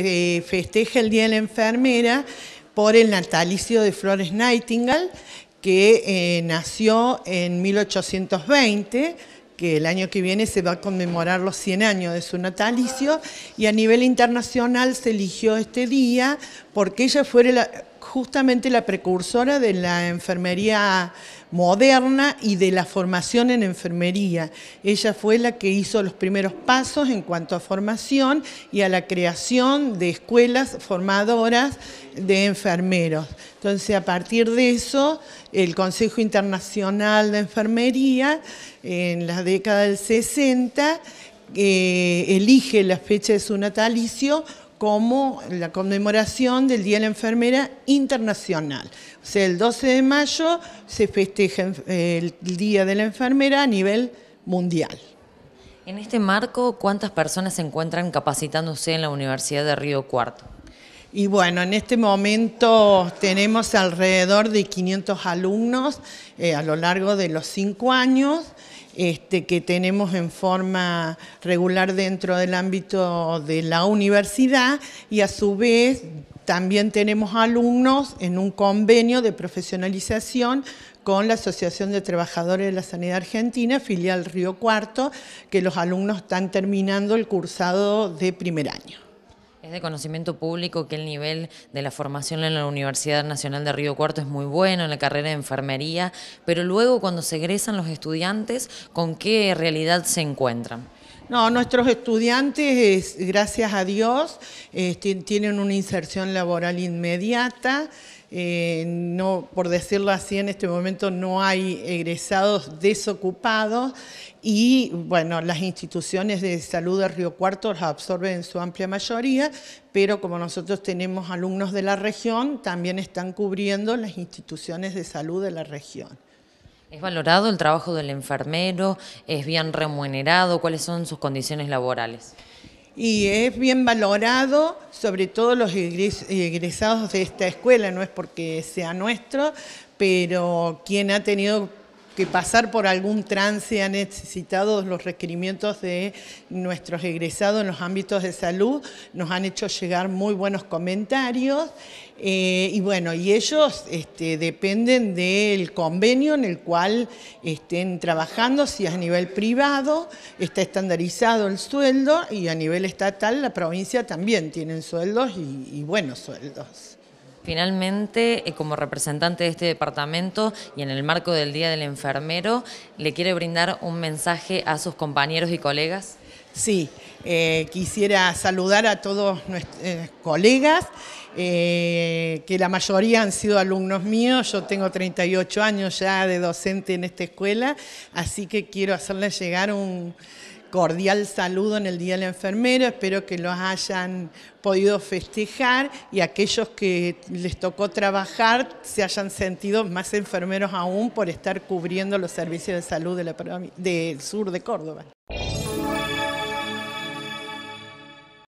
se festeja el Día de la Enfermera por el natalicio de Flores Nightingale, que eh, nació en 1820 que el año que viene se va a conmemorar los 100 años de su natalicio y a nivel internacional se eligió este día porque ella fue justamente la precursora de la enfermería moderna y de la formación en enfermería. Ella fue la que hizo los primeros pasos en cuanto a formación y a la creación de escuelas formadoras de enfermeros. Entonces, a partir de eso, el Consejo Internacional de Enfermería, en la década del 60, eh, elige la fecha de su natalicio como la conmemoración del Día de la Enfermera Internacional. O sea, el 12 de mayo se festeja el Día de la Enfermera a nivel mundial. En este marco, ¿cuántas personas se encuentran capacitándose en la Universidad de Río Cuarto? Y bueno, en este momento tenemos alrededor de 500 alumnos eh, a lo largo de los cinco años este, que tenemos en forma regular dentro del ámbito de la universidad y a su vez también tenemos alumnos en un convenio de profesionalización con la Asociación de Trabajadores de la Sanidad Argentina, filial Río Cuarto, que los alumnos están terminando el cursado de primer año de conocimiento público que el nivel de la formación en la Universidad Nacional de Río Cuarto es muy bueno, en la carrera de enfermería, pero luego cuando se egresan los estudiantes, ¿con qué realidad se encuentran? No, nuestros estudiantes, gracias a Dios, eh, tienen una inserción laboral inmediata. Eh, no, por decirlo así, en este momento no hay egresados desocupados y bueno, las instituciones de salud de Río Cuarto las absorben en su amplia mayoría, pero como nosotros tenemos alumnos de la región, también están cubriendo las instituciones de salud de la región. ¿Es valorado el trabajo del enfermero? ¿Es bien remunerado? ¿Cuáles son sus condiciones laborales? Y es bien valorado, sobre todo los egresados de esta escuela, no es porque sea nuestro, pero quien ha tenido que pasar por algún trance han necesitado los requerimientos de nuestros egresados en los ámbitos de salud, nos han hecho llegar muy buenos comentarios eh, y bueno, y ellos este, dependen del convenio en el cual estén trabajando, si es a nivel privado está estandarizado el sueldo y a nivel estatal la provincia también tienen sueldos y buenos sueldos. Finalmente, eh, como representante de este departamento y en el marco del Día del Enfermero, ¿le quiere brindar un mensaje a sus compañeros y colegas? Sí, eh, quisiera saludar a todos nuestros eh, colegas, que la mayoría han sido alumnos míos, yo tengo 38 años ya de docente en esta escuela, así que quiero hacerles llegar un cordial saludo en el Día del Enfermero, espero que los hayan podido festejar y aquellos que les tocó trabajar se hayan sentido más enfermeros aún por estar cubriendo los servicios de salud de la, del sur de Córdoba.